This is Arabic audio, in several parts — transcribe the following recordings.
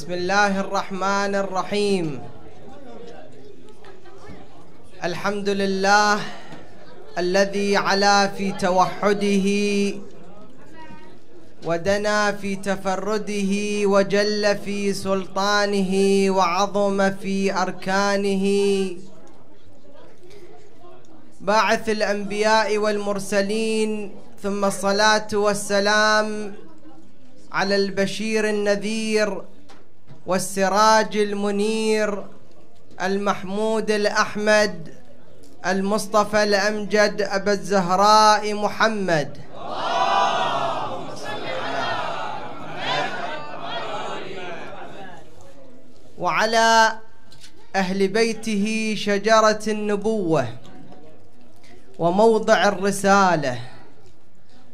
بسم الله الرحمن الرحيم الحمد لله الذي علا في توحده ودنا في تفرده وجل في سلطانه وعظم في أركانه باعث الأنبياء والمرسلين ثم الصلاة والسلام على البشير النذير والسراج المنير المحمود الأحمد المصطفى الأمجد أبا الزهراء محمد وعلى أهل بيته شجرة النبوة وموضع الرسالة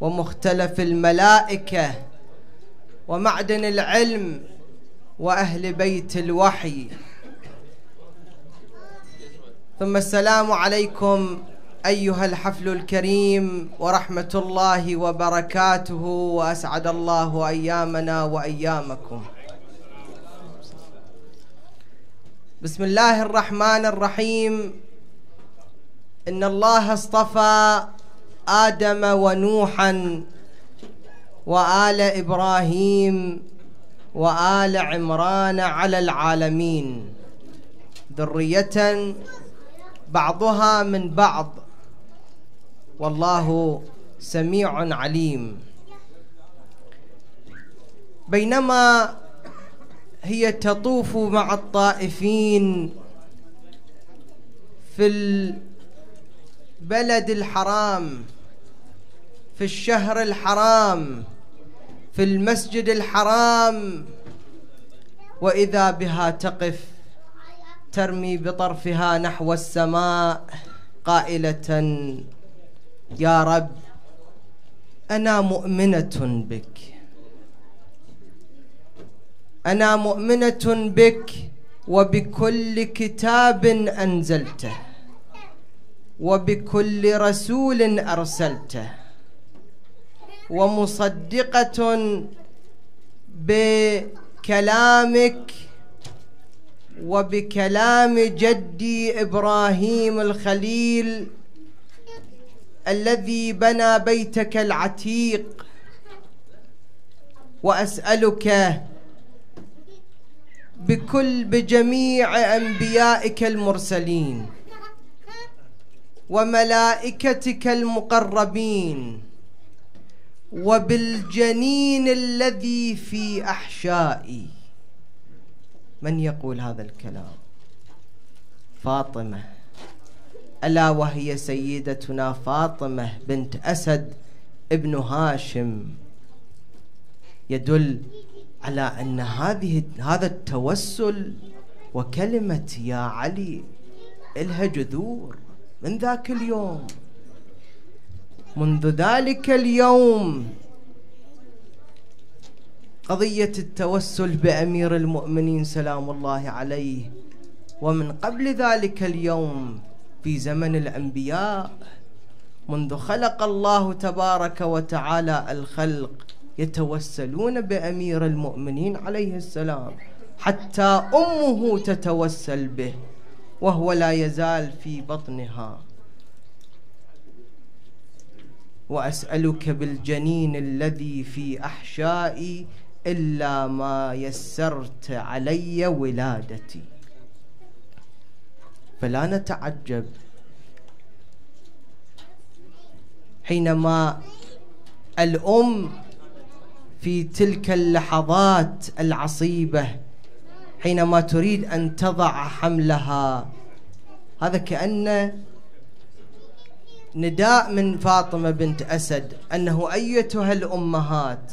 ومختلف الملائكة ومعدن العلم واهل بيت الوحي ثم السلام عليكم ايها الحفل الكريم ورحمه الله وبركاته واسعد الله ايامنا وايامكم بسم الله الرحمن الرحيم ان الله اصطفى ادم ونوحا وال ابراهيم وآل عمران على العالمين ذرية بعضها من بعض والله سميع عليم بينما هي تطوف مع الطائفين في البلد الحرام في الشهر الحرام في المسجد الحرام وإذا بها تقف ترمي بطرفها نحو السماء قائلة يا رب أنا مؤمنة بك أنا مؤمنة بك وبكل كتاب أنزلته وبكل رسول أرسلته ومصدقة بكلامك وبكلام جدي إبراهيم الخليل الذي بنى بيتك العتيق وأسألك بكل بجميع أنبيائك المرسلين وملائكتك المقربين وبالجنين الذي في احشائي من يقول هذا الكلام فاطمه الا وهي سيدتنا فاطمه بنت اسد ابن هاشم يدل على ان هذه هذا التوسل وكلمه يا علي الها جذور من ذاك اليوم منذ ذلك اليوم قضية التوسل بأمير المؤمنين سلام الله عليه ومن قبل ذلك اليوم في زمن الأنبياء منذ خلق الله تبارك وتعالى الخلق يتوسلون بأمير المؤمنين عليه السلام حتى أمه تتوسل به وهو لا يزال في بطنها وأسألك بالجنين الذي في أحشائي إلا ما يسرت علي ولادتي فلا نتعجب حينما الأم في تلك اللحظات العصيبة حينما تريد أن تضع حملها هذا كأنه نداء من فاطمة بنت أسد أنه أيتها الأمهات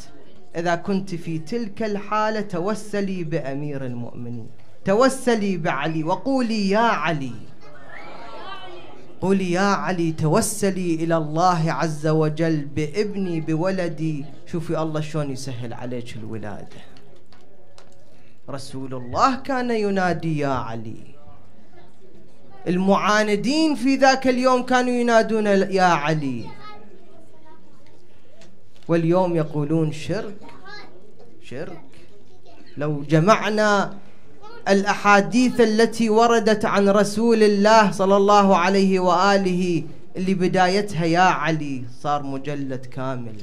إذا كنت في تلك الحالة توسلي بأمير المؤمنين توسلي بعلي وقولي يا علي قولي يا علي توسلي إلى الله عز وجل بابني بولدي شوفي الله شلون يسهل عليك الولادة رسول الله كان ينادي يا علي المعاندين في ذاك اليوم كانوا ينادون يا علي واليوم يقولون شرك شرك لو جمعنا الاحاديث التي وردت عن رسول الله صلى الله عليه واله اللي بدايتها يا علي صار مجلد كامل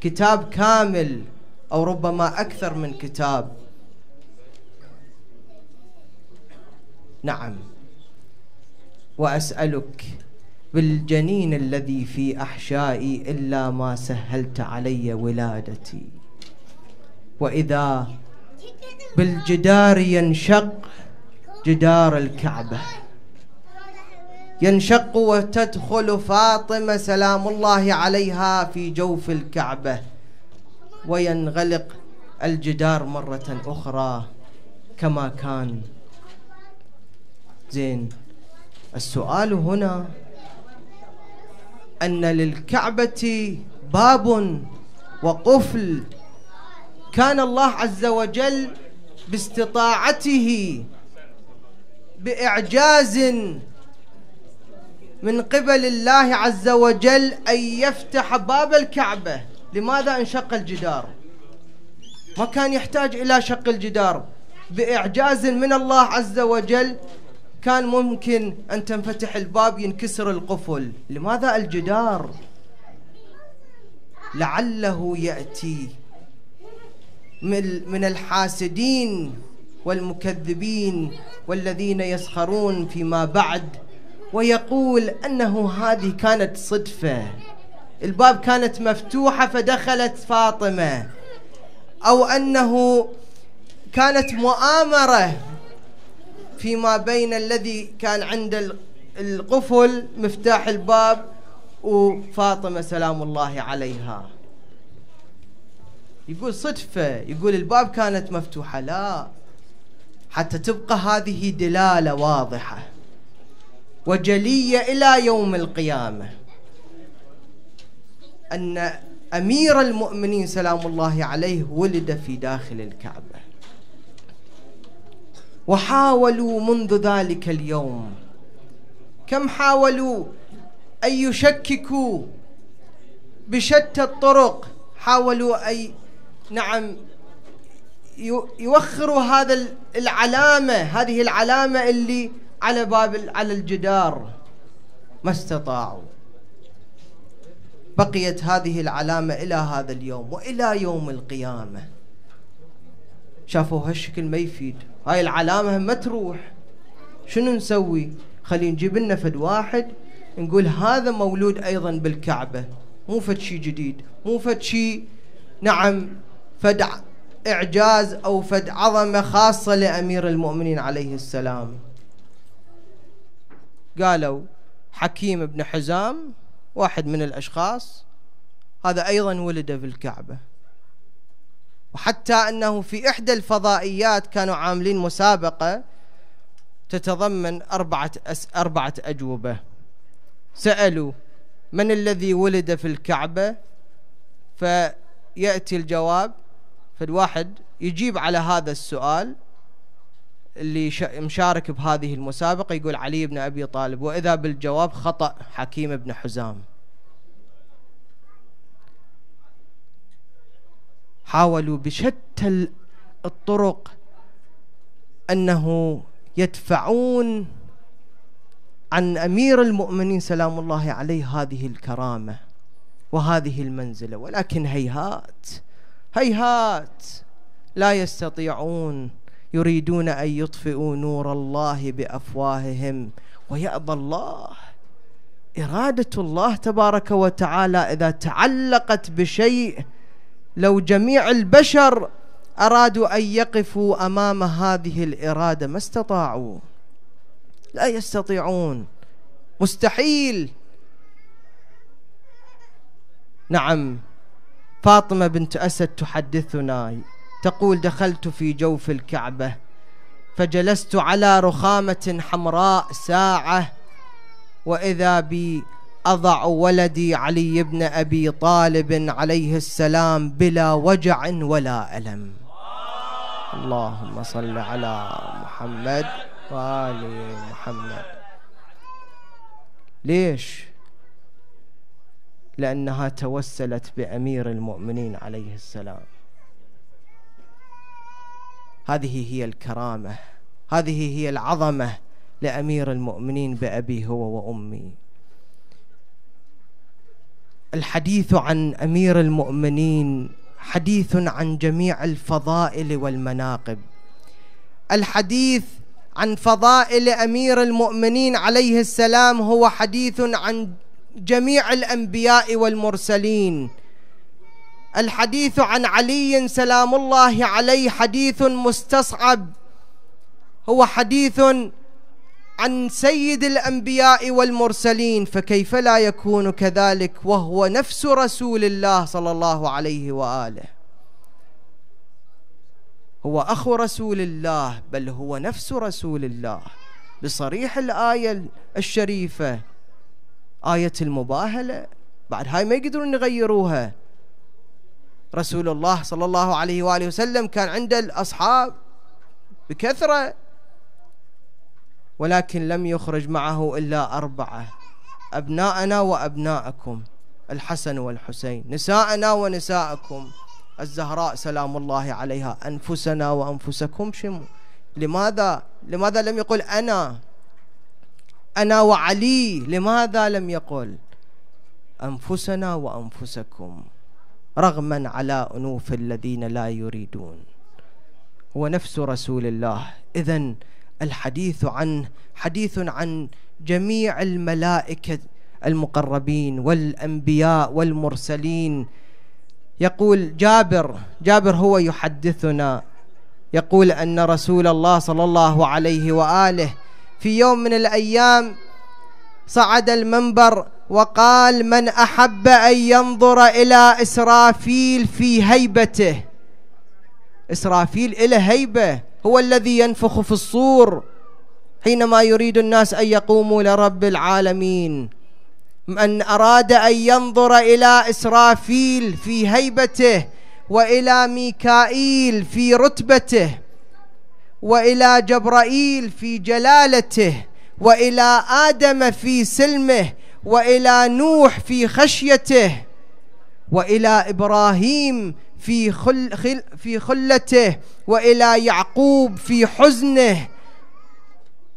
كتاب كامل او ربما اكثر من كتاب نعم وأسألك بالجنين الذي في أحشائي إلا ما سهلت علي ولادتي وإذا بالجدار ينشق جدار الكعبة ينشق وتدخل فاطمة سلام الله عليها في جوف الكعبة وينغلق الجدار مرة أخرى كما كان زين السؤال هنا أن للكعبة باب وقفل كان الله عز وجل باستطاعته بإعجاز من قبل الله عز وجل أن يفتح باب الكعبة لماذا انشق الجدار ما كان يحتاج إلى شق الجدار بإعجاز من الله عز وجل كان ممكن أن تنفتح الباب ينكسر القفل لماذا الجدار لعله يأتي من الحاسدين والمكذبين والذين يسخرون فيما بعد ويقول أنه هذه كانت صدفة الباب كانت مفتوحة فدخلت فاطمة أو أنه كانت مؤامرة فيما بين الذي كان عند القفل مفتاح الباب وفاطمة سلام الله عليها يقول صدفة يقول الباب كانت مفتوحة لا حتى تبقى هذه دلالة واضحة وجلية إلى يوم القيامة أن أمير المؤمنين سلام الله عليه ولد في داخل الكعبة وحاولوا منذ ذلك اليوم كم حاولوا أن يشككوا بشتى الطرق حاولوا أن نعم يوخروا هذا العلامة هذه العلامة اللي على باب على الجدار ما استطاعوا بقيت هذه العلامة إلى هذا اليوم وإلى يوم القيامة شافوا هالشكل ما يفيد هاي العلامة ما تروح شنو نسوي خلي نجيب لنا فد واحد نقول هذا مولود أيضا بالكعبة مو فد شيء جديد مو فد شيء نعم فد إعجاز أو فد عظمة خاصة لأمير المؤمنين عليه السلام قالوا حكيم بن حزام واحد من الأشخاص هذا أيضا ولد في الكعبة وحتى أنه في إحدى الفضائيات كانوا عاملين مسابقة تتضمن أربعة, أس أربعة أجوبة سألوا من الذي ولد في الكعبة فيأتي الجواب فالواحد يجيب على هذا السؤال اللي مشارك بهذه المسابقة يقول علي بن أبي طالب وإذا بالجواب خطأ حكيم بن حزام حاولوا بشتى الطرق أنه يدفعون عن أمير المؤمنين سلام الله عليه هذه الكرامة وهذه المنزلة ولكن هيهات هيهات لا يستطيعون يريدون أن يطفئوا نور الله بأفواههم ويأبى الله إرادة الله تبارك وتعالى إذا تعلقت بشيء لو جميع البشر أرادوا أن يقفوا أمام هذه الإرادة ما استطاعوا لا يستطيعون مستحيل نعم فاطمة بنت أسد تحدثنا تقول دخلت في جوف الكعبة فجلست على رخامة حمراء ساعة وإذا بي اضع ولدي علي بن ابي طالب عليه السلام بلا وجع ولا الم اللهم صل على محمد وال محمد ليش لانها توسلت بامير المؤمنين عليه السلام هذه هي الكرامه هذه هي العظمه لامير المؤمنين بابي هو وامي الحديث عن امير المؤمنين حديث عن جميع الفضائل والمناقب الحديث عن فضائل امير المؤمنين عليه السلام هو حديث عن جميع الانبياء والمرسلين الحديث عن علي سلام الله عليه حديث مستصعب هو حديث عن سيد الانبياء والمرسلين فكيف لا يكون كذلك وهو نفس رسول الله صلى الله عليه واله هو اخو رسول الله بل هو نفس رسول الله بصريح الايه الشريفه ايه المباهله بعد هاي ما يقدرون يغيروها رسول الله صلى الله عليه واله وسلم كان عنده الاصحاب بكثره ولكن لم يخرج معه إلا أربعة أبناءنا وأبناءكم الحسن والحسين نساءنا ونساءكم الزهراء سلام الله عليها أنفسنا وأنفسكم شموا لماذا لماذا لم يقل أنا أنا وعلي لماذا لم يقل أنفسنا وأنفسكم رغما على أنوف الذين لا يريدون هو نفس رسول الله إذا الحديث عنه حديث عن جميع الملائكة المقربين والأنبياء والمرسلين يقول جابر جابر هو يحدثنا يقول أن رسول الله صلى الله عليه وآله في يوم من الأيام صعد المنبر وقال من أحب أن ينظر إلى إسرافيل في هيبته إسرافيل إلى هيبة هو الذي ينفخ في الصور حينما يريد الناس أن يقوموا لرب العالمين من أراد أن ينظر إلى إسرافيل في هيبته وإلى ميكائيل في رتبته وإلى جبرائيل في جلالته وإلى آدم في سلمه وإلى نوح في خشيته وإلى إبراهيم في خل خل في خلته والى يعقوب في حزنه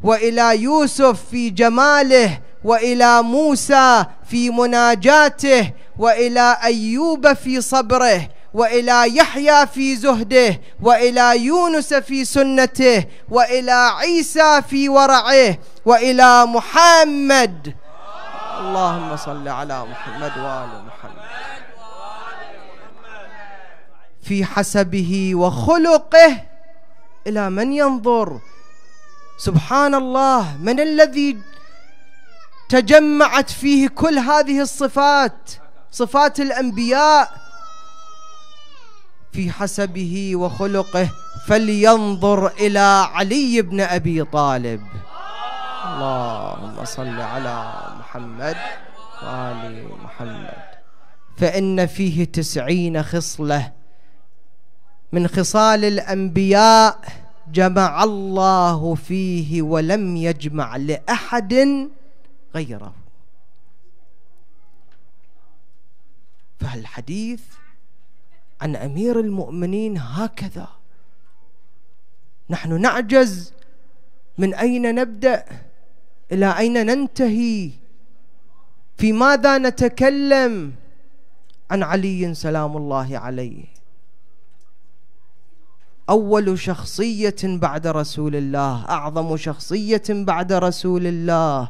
والى يوسف في جماله والى موسى في مناجاته والى ايوب في صبره والى يحيى في زهده والى يونس في سنته والى عيسى في ورعه والى محمد اللهم صل على محمد وال محمد في حسبه وخلقه الى من ينظر سبحان الله من الذي تجمعت فيه كل هذه الصفات صفات الانبياء في حسبه وخلقه فلينظر الى علي بن ابي طالب اللهم صل على محمد وال محمد فان فيه تسعين خصله من خصال الأنبياء جمع الله فيه ولم يجمع لأحد غيره فالحديث عن أمير المؤمنين هكذا نحن نعجز من أين نبدأ إلى أين ننتهي في ماذا نتكلم عن علي سلام الله عليه أول شخصية بعد رسول الله أعظم شخصية بعد رسول الله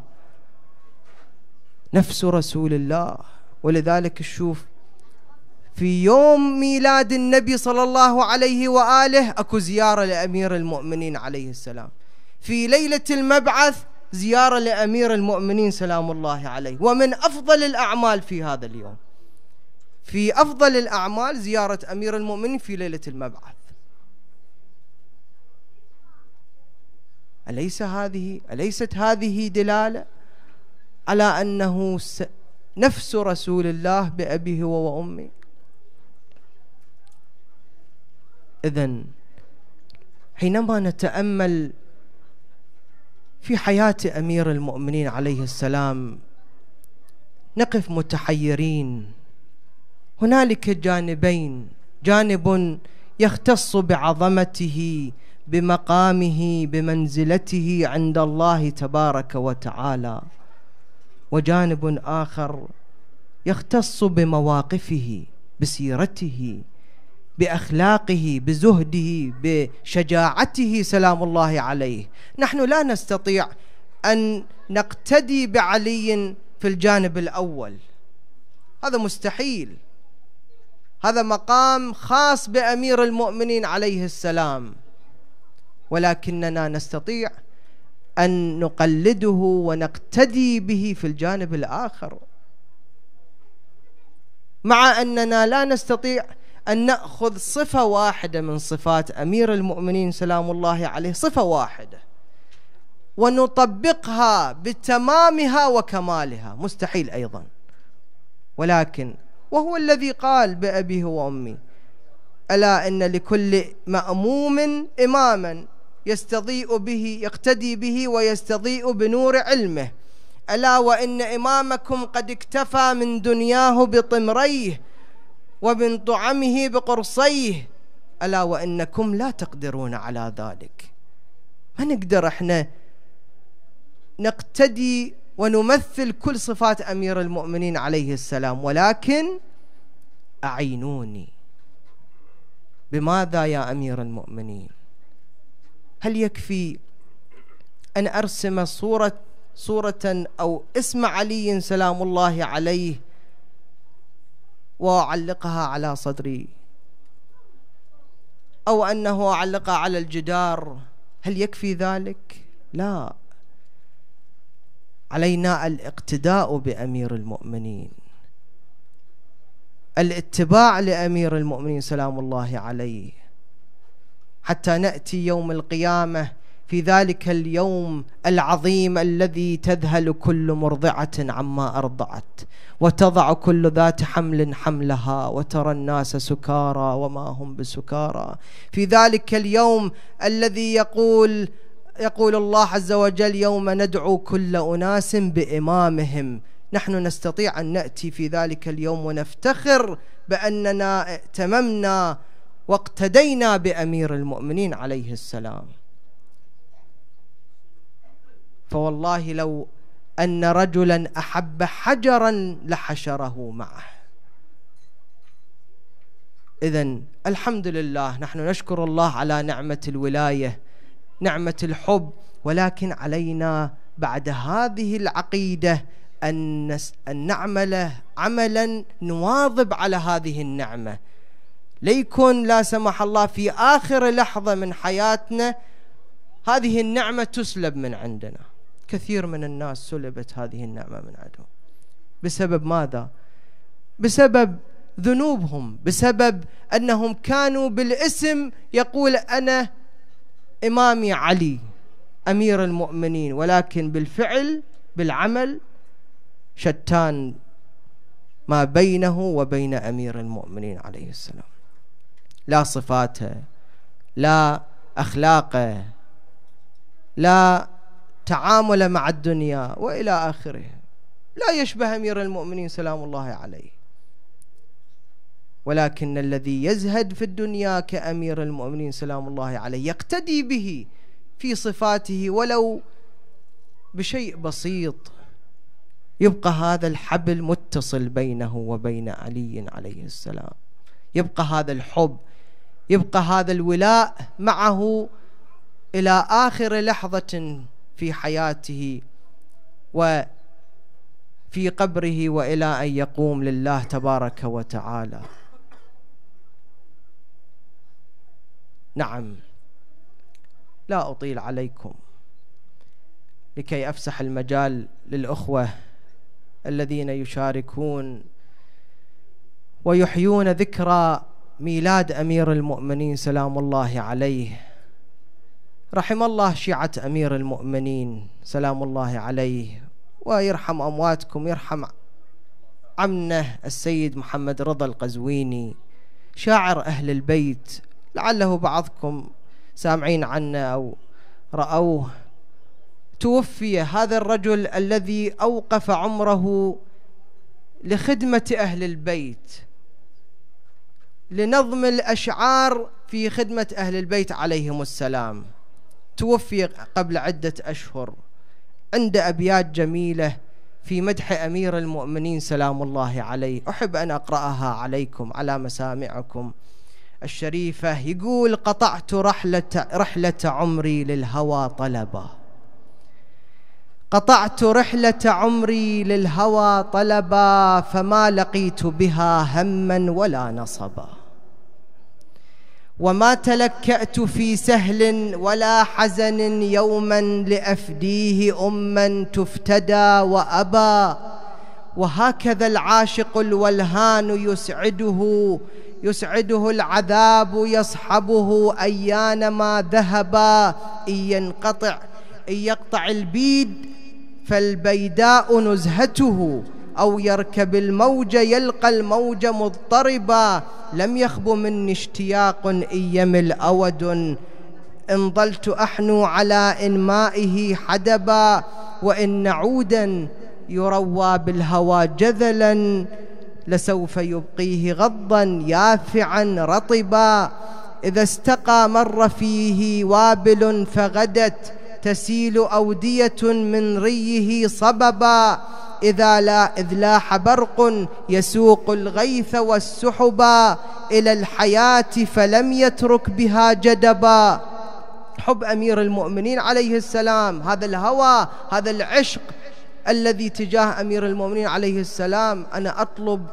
نفس رسول الله ولذلك تشوف في يوم ميلاد النبي صلى الله عليه وآله أكو زيارة لأمير المؤمنين عليه السلام في ليلة المبعث زيارة لأمير المؤمنين سلام الله عليه ومن أفضل الأعمال في هذا اليوم في أفضل الأعمال زيارة أمير المؤمنين في ليلة المبعث أليس هذه أليست هذه دلالة على أنه نفس رسول الله بأبيه وأمه إذا حينما نتأمل في حياة أمير المؤمنين عليه السلام نقف متحيرين هنالك جانبين جانب يختص بعظمته بمقامه بمنزلته عند الله تبارك وتعالى وجانب آخر يختص بمواقفه بسيرته باخلاقه بزهده بشجاعته سلام الله عليه نحن لا نستطيع ان نقتدي بعلي في الجانب الاول هذا مستحيل هذا مقام خاص بامير المؤمنين عليه السلام ولكننا نستطيع أن نقلده ونقتدي به في الجانب الآخر مع أننا لا نستطيع أن نأخذ صفة واحدة من صفات أمير المؤمنين سلام الله عليه صفة واحدة ونطبقها بتمامها وكمالها مستحيل أيضا ولكن وهو الذي قال بأبيه وأمي ألا إن لكل مأموم إماما يستضيء به يقتدي به ويستضيء بنور علمه ألا وإن إمامكم قد اكتفى من دنياه بطمريه ومن طعمه بقرصيه ألا وإنكم لا تقدرون على ذلك ما نقدر احنا نقتدي ونمثل كل صفات أمير المؤمنين عليه السلام ولكن أعينوني بماذا يا أمير المؤمنين هل يكفي أن أرسم صورة صورة أو اسم علي سلام الله عليه وأعلقها على صدري أو أنه أعلقها على الجدار هل يكفي ذلك؟ لا علينا الاقتداء بأمير المؤمنين الاتباع لأمير المؤمنين سلام الله عليه حتى ناتي يوم القيامه في ذلك اليوم العظيم الذي تذهل كل مرضعه عما ارضعت وتضع كل ذات حمل حملها وترى الناس سكارى وما هم بسكارى في ذلك اليوم الذي يقول يقول الله عز وجل يوم ندعو كل اناس بامامهم نحن نستطيع ان ناتي في ذلك اليوم ونفتخر باننا ائتممنا واقتدينا بامير المؤمنين عليه السلام فوالله لو ان رجلا احب حجرا لحشره معه اذا الحمد لله نحن نشكر الله على نعمه الولايه نعمه الحب ولكن علينا بعد هذه العقيده ان نعمل عملا نواظب على هذه النعمه ليكون لا سمح الله في آخر لحظة من حياتنا هذه النعمة تسلب من عندنا كثير من الناس سلبت هذه النعمة من عندهم بسبب ماذا؟ بسبب ذنوبهم بسبب أنهم كانوا بالاسم يقول أنا إمامي علي أمير المؤمنين ولكن بالفعل بالعمل شتان ما بينه وبين أمير المؤمنين عليه السلام لا صفاته لا اخلاقه لا تعامله مع الدنيا والى اخره لا يشبه امير المؤمنين سلام الله عليه ولكن الذي يزهد في الدنيا كامير المؤمنين سلام الله عليه يقتدي به في صفاته ولو بشيء بسيط يبقى هذا الحبل متصل بينه وبين علي عليه السلام يبقى هذا الحب يبقى هذا الولاء معه الى اخر لحظه في حياته وفي قبره والى ان يقوم لله تبارك وتعالى نعم لا اطيل عليكم لكي افسح المجال للاخوه الذين يشاركون ويحيون ذكرى ميلاد أمير المؤمنين سلام الله عليه رحم الله شيعة أمير المؤمنين سلام الله عليه ويرحم أمواتكم يرحم عمنا السيد محمد رضا القزويني شاعر أهل البيت لعله بعضكم سامعين عنه أو رأوه توفي هذا الرجل الذي أوقف عمره لخدمة أهل البيت لنظم الأشعار في خدمة أهل البيت عليهم السلام توفي قبل عدة أشهر عند أبيات جميلة في مدح أمير المؤمنين سلام الله عليه أحب أن أقرأها عليكم على مسامعكم الشريفة يقول قطعت رحلة, رحلة عمري للهوى طلبا قطعت رحلة عمري للهوى طلبا فما لقيت بها هما ولا نصبا وما تلكأت في سهل ولا حزن يوما لأفديه أما تفتدى وأبى وهكذا العاشق الولهان يسعده يسعده العذاب يصحبه أيانما ذهبا إن ينقطع إن يقطع البيد فالبيداء نزهته أو يركب الموج يلقى الموج مضطربا لم يخب مني اشتياق إن يمل أود إن ضلت أحنو على إنمائه حدبا وإن نعودا يروى بالهوى جذلا لسوف يبقيه غضا يافعا رطبا إذا استقى مر فيه وابل فغدت تسيل أودية من ريه صببا إذا لا إذ لاح برق يسوق الغيث والسحبا إلى الحياة فلم يترك بها جدبا حب أمير المؤمنين عليه السلام هذا الهوى هذا العشق الذي تجاه أمير المؤمنين عليه السلام أنا أطلب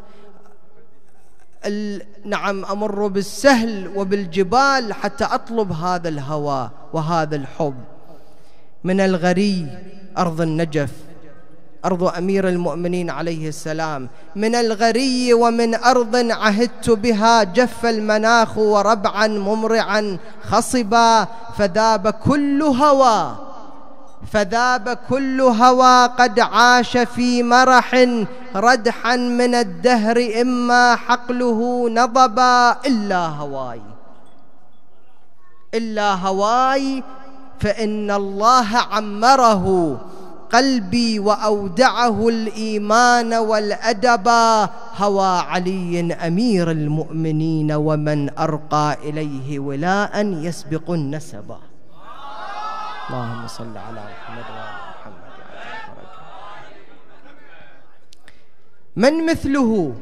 نعم أمر بالسهل وبالجبال حتى أطلب هذا الهوى وهذا الحب من الغري أرض النجف أرض أمير المؤمنين عليه السلام من الغري ومن أرض عهدت بها جف المناخ وربعا ممرعا خصبا فذاب كل هوى فذاب كل هوى قد عاش في مرح ردحا من الدهر إما حقله نضبا إلا هواي إلا هواي فإن الله عمره قلبي واودعه الايمان والادب هوى علي امير المؤمنين ومن ارقى اليه ولاء يسبق النسب اللهم صل على محمد وعلى محمد من مثله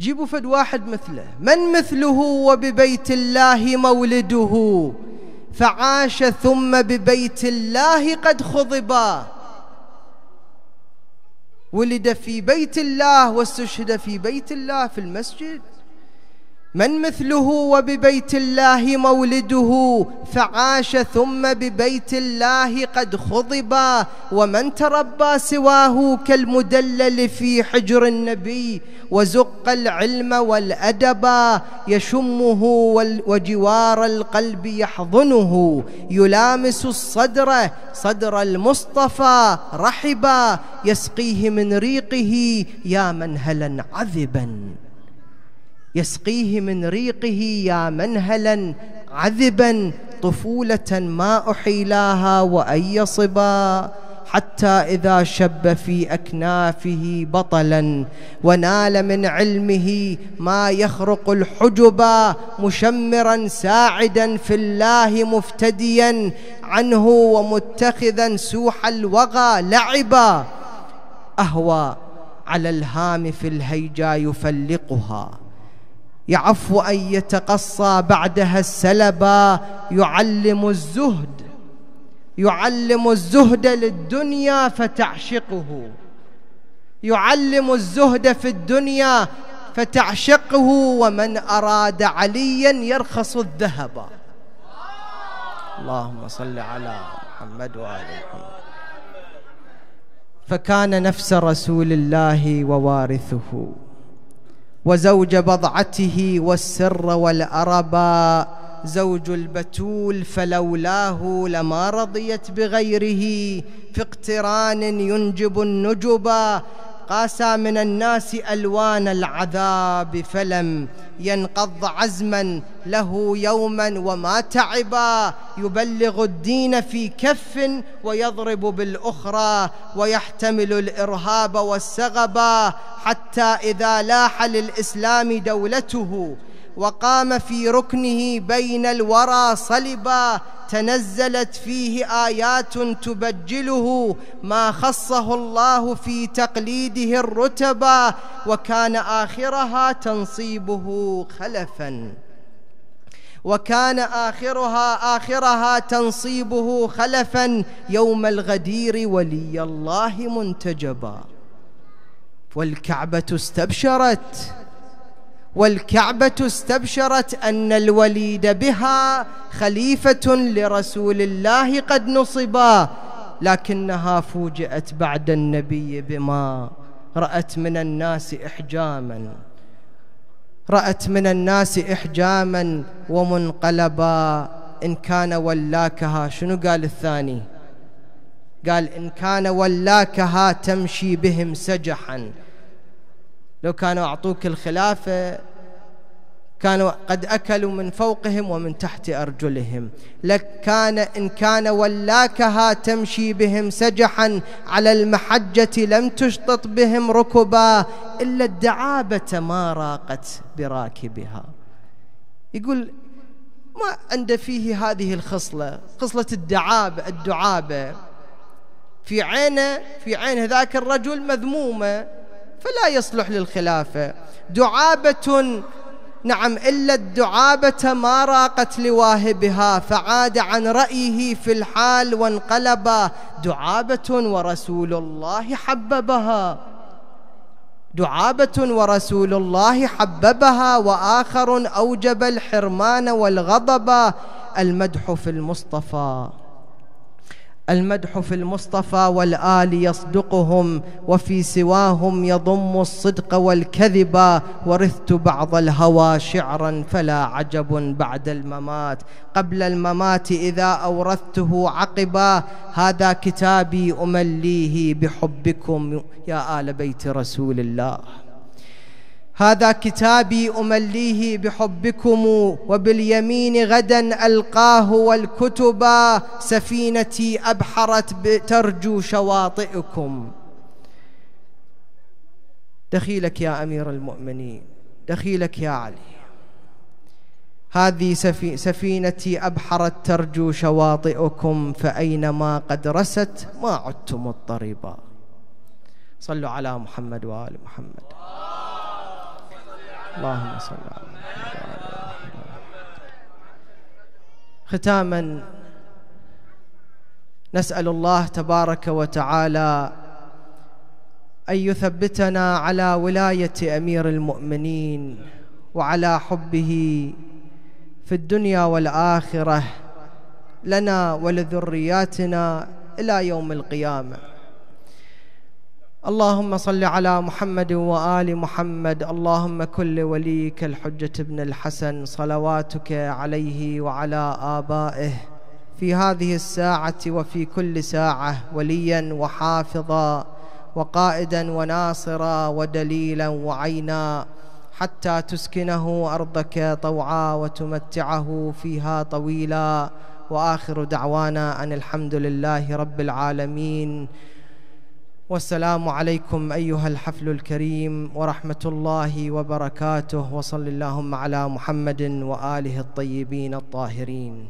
جيبوا فد واحد مثله من مثله وببيت الله مولده فعاش ثم ببيت الله قد خضبا ولد في بيت الله واستشهد في بيت الله في المسجد من مثله وببيت الله مولده فعاش ثم ببيت الله قد خضبا ومن تربى سواه كالمدلل في حجر النبي وزق العلم والأدبا يشمه وجوار القلب يحضنه يلامس الصدر صدر المصطفى رحبا يسقيه من ريقه يا منهلا عذبا يسقيه من ريقه يا منهلا عذبا طفولة ما أحيلاها وأن صبا حتى إذا شب في أكنافه بطلا ونال من علمه ما يخرق الحجبا مشمرا ساعدا في الله مفتديا عنه ومتخذا سوح الوغى لعبا أهوى على الهام في الهيجا يفلقها يعف أن يتقصى بعدها السلبا يعلم الزهد يعلم الزهد للدنيا فتعشقه يعلم الزهد في الدنيا فتعشقه ومن أراد عليا يرخص الذهب اللهم صل على محمد وآل محمد فكان نفس رسول الله ووارثه وزوج بضعته والسر والأربا زوج البتول فلولاه لما رضيت بغيره في اقتران ينجب النجبا قاسى من الناس الوان العذاب فلم ينقض عزما له يوما وما تعبا يبلغ الدين في كف ويضرب بالاخرى ويحتمل الارهاب والسغبا حتى اذا لاح للاسلام دولته وقام في ركنه بين الورى صلبا تنزلت فيه ايات تبجله ما خصه الله في تقليده الرتبا وكان اخرها تنصيبه خلفا وكان اخرها اخرها تنصيبه خلفا يوم الغدير ولي الله منتجبا والكعبه استبشرت والكعبة استبشرت أن الوليد بها خليفة لرسول الله قد نصبا لكنها فوجئت بعد النبي بما رأت من الناس إحجاما رأت من الناس إحجاما ومنقلبا إن كان ولاكها شنو قال الثاني قال إن كان ولاكها تمشي بهم سجحا لو كانوا أعطوك الخلافة كانوا قد أكلوا من فوقهم ومن تحت أرجلهم لك كان إن كان ولاكها تمشي بهم سجحا على المحجة لم تشطط بهم ركبا إلا الدعابة ما راقت براكبها يقول ما عند فيه هذه الخصلة خصلة الدعابة الدعابة في عينه في عين ذاك الرجل مذمومة فلا يصلح للخلافة دعابة نعم إلا الدعابة ما راقت لواهبها فعاد عن رأيه في الحال وانقلبا دعابة ورسول الله حببها دعابة ورسول الله حببها وآخر أوجب الحرمان والغضب المدح في المصطفى المدح في المصطفى والآل يصدقهم وفي سواهم يضم الصدق والكذب ورثت بعض الهوى شعرا فلا عجب بعد الممات قبل الممات إذا أورثته عقبا هذا كتابي أمليه بحبكم يا آل بيت رسول الله هذا كتابي امليه بحبكم وباليمين غدا القاه والكتب سفينتي ابحرت ترجو شواطئكم دخيلك يا امير المؤمنين دخيلك يا علي هذه سفي سفينتي ابحرت ترجو شواطئكم فاينما قد رست ما عدتم مضطربا صلوا على محمد وال محمد اللهم صل على محمد وعلى آل محمد ختاما نسأل الله تبارك وتعالى أن يثبتنا على ولاية أمير المؤمنين وعلى حبه في الدنيا والآخرة لنا ولذرياتنا إلى يوم القيامة اللهم صل على محمد وآل محمد اللهم كل وليك الحجة ابن الحسن صلواتك عليه وعلى آبائه في هذه الساعة وفي كل ساعة وليا وحافظا وقائدا وناصرا ودليلا وعينا حتى تسكنه أرضك طوعا وتمتعه فيها طويلا وآخر دعوانا أن الحمد لله رب العالمين والسلام عليكم أيها الحفل الكريم ورحمة الله وبركاته وصل اللهم على محمد وآله الطيبين الطاهرين